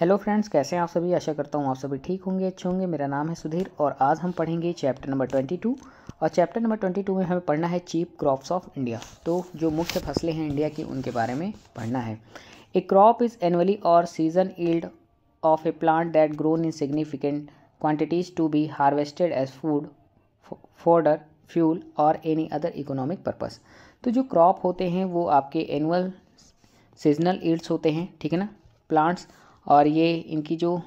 hello friends कैसे हैं आप सभी आशा करता हूँ आप सभी ठीक होंगे अच्छे होंगे मेरा नाम है सुधीर और आज हम पढ़ेंगे चैप्टर नंबर ट्वेंटी टू और चैप्टर नंबर ट्वेंटी टू में हमें पढ़ना है चीप क्रॉप्स ऑफ इंडिया तो जो मुख्य फसलें हैं इंडिया की उनके बारे में पढ़ना है ए क्रॉप इज़ एनुअली और season yield of a plant that grown in significant quantities to be harvested as food fodder fuel और एनी अदर इकोनॉमिक पर्पज तो जो क्रॉप होते हैं वो आपके एनुअल सीजनल ईल्ड्स होते हैं ठीक है ना प्लांट्स और ये इनकी जो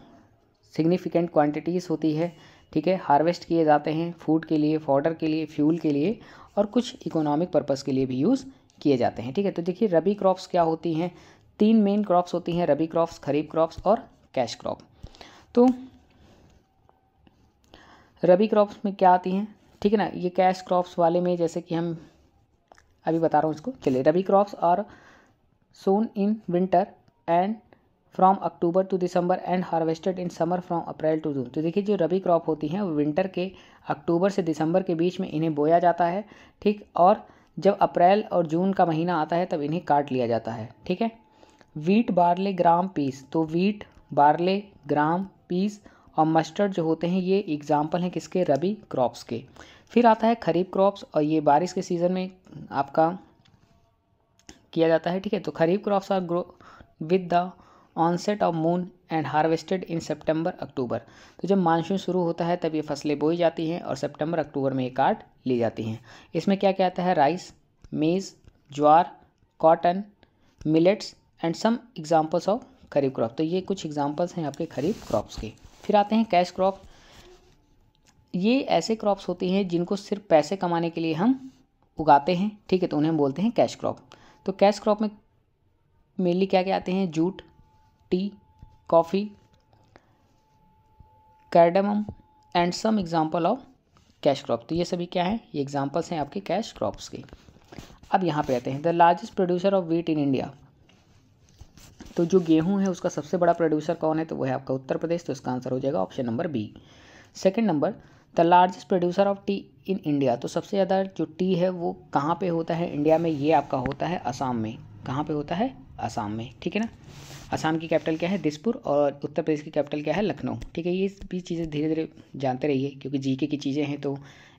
सिग्निफिकेंट क्वांटिटीज़ होती है ठीक है हार्वेस्ट किए जाते हैं फूड के लिए फॉडर के लिए फ्यूल के लिए और कुछ इकोनॉमिक पर्पज़ के लिए भी यूज़ किए जाते हैं ठीक है तो देखिए रबी क्रॉप्स क्या होती हैं तीन मेन क्रॉप्स होती हैं रबी क्रॉप्स खरीफ क्रॉप्स और कैश क्रॉप तो रबी क्रॉप्स में क्या आती हैं ठीक है ना ये कैश क्रॉप्स वाले में जैसे कि हम अभी बता रहा हूँ इसको चलिए rabi crops are sown in winter and from October to December and harvested in summer from April to June तो देखिए जो रबी क्रॉप होती हैं विंटर के अक्टूबर से दिसंबर के बीच में इन्हें बोया जाता है ठीक और जब अप्रैल और जून का महीना आता है तब इन्हें काट लिया जाता है ठीक है वीट बारले ग्राम पीस तो वीट बारले ग्राम पीस और मस्टर्ड जो होते हैं ये एग्जाम्पल हैं किसके रबी क्रॉप्स के फिर आता है खरीफ क्रॉप्स और ये बारिश के सीज़न में आपका किया जाता है ठीक है तो kharif crops are grow with the onset of moon and harvested in September October तो जब मानसून शुरू होता है तब ये फसलें बोई जाती हैं और सेप्टेम्बर अक्टूबर में ये काट ली जाती हैं इसमें क्या क्या आता है rice maize jowar cotton millets and some examples of kharif crop तो ये कुछ एग्जाम्पल्स हैं आपके खरीफ क्रॉप्स के फिर आते हैं कैश क्रॉप ये ऐसे क्रॉप्स होती हैं जिनको सिर्फ पैसे कमाने के लिए हम उगाते हैं ठीक है तो उन्हें हम बोलते हैं कैश क्रॉप तो कैश क्रॉप में मेनली क्या क्या आते हैं jute tea coffee cardamom and some example of cash crop तो ये सभी क्या हैं ये एग्जाम्पल्स हैं आपके कैश क्रॉप्स के अब यहाँ पे आते हैं the largest producer of wheat in India तो जो गेहूं है उसका सबसे बड़ा प्रोड्यूसर कौन है तो वो है आपका उत्तर प्रदेश तो इसका आंसर हो जाएगा option number B second number the largest producer of tea in India तो सबसे ज़्यादा जो टी है वो कहाँ पे होता है इंडिया में ये आपका होता है असम में कहाँ पे होता है असम में ठीक है ना असम की कैपिटल क्या है दिसपुर और उत्तर प्रदेश की कैपिटल क्या है लखनऊ ठीक है ये भी चीज़ें धीरे धीरे जानते रहिए क्योंकि जीके की चीज़ें हैं तो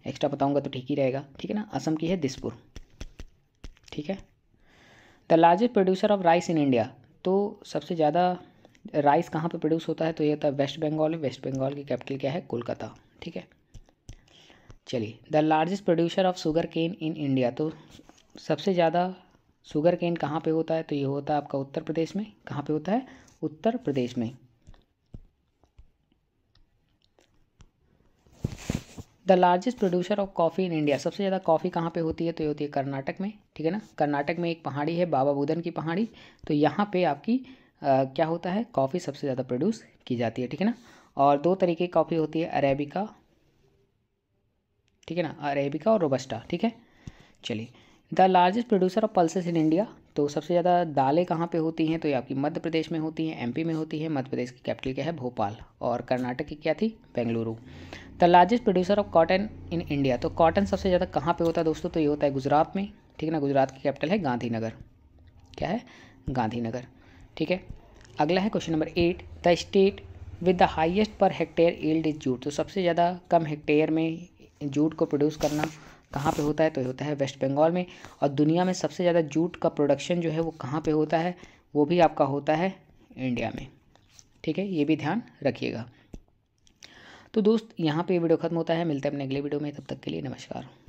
एक्स्ट्रा बताऊँगा तो ठीक ही रहेगा ठीक है ना असम की है दिसपुर ठीक है the largest producer of rice in India तो सबसे ज़्यादा राइस कहाँ पर प्रोड्यूस होता है तो ये होता है वेस्ट बंगाल में वेस्ट बंगाल की कैपिटल क्या है कोलकाता ठीक है चलिए the largest producer of sugarcane in India तो सबसे ज़्यादा शुगर केन कहाँ पे होता है तो ये होता है आपका उत्तर प्रदेश में कहाँ पे होता है उत्तर प्रदेश में the largest producer of coffee in India सबसे ज़्यादा कॉफ़ी कहाँ पे होती है तो ये होती है कर्नाटक में ठीक है ना कर्नाटक में एक पहाड़ी है बाबा बुदन की पहाड़ी तो यहाँ पे आपकी आ, क्या होता है कॉफ़ी सबसे ज़्यादा प्रोड्यूस की जाती है ठीक है ना और दो तरीके की कॉफ़ी होती है अरेबिका ठीक है ना अरेबिका और रोबस्टा ठीक है चलिए the largest producer of pulses in India तो सबसे ज़्यादा दालें कहाँ पे होती हैं तो ये आपकी मध्य प्रदेश में होती हैं एमपी में होती है मध्य प्रदेश की कैपिटल क्या है भोपाल और कर्नाटक की क्या थी Bengaluru the largest producer of cotton in India तो कॉटन सबसे ज़्यादा कहाँ पे होता है दोस्तों तो ये होता है गुजरात में ठीक है ना गुजरात की कैपिटल है गांधीनगर क्या है गांधीनगर ठीक है अगला है question number eight the state with the highest per hectare yield is jute तो सबसे ज़्यादा कम हेक्टेयर में जूट को प्रोड्यूस करना कहाँ पे होता है तो होता है वेस्ट बंगाल में और दुनिया में सबसे ज़्यादा जूट का प्रोडक्शन जो है वो कहाँ पे होता है वो भी आपका होता है इंडिया में ठीक है ये भी ध्यान रखिएगा तो दोस्त यहाँ पे वीडियो खत्म होता है मिलते हैं अपने अगले वीडियो में तब तक के लिए नमस्कार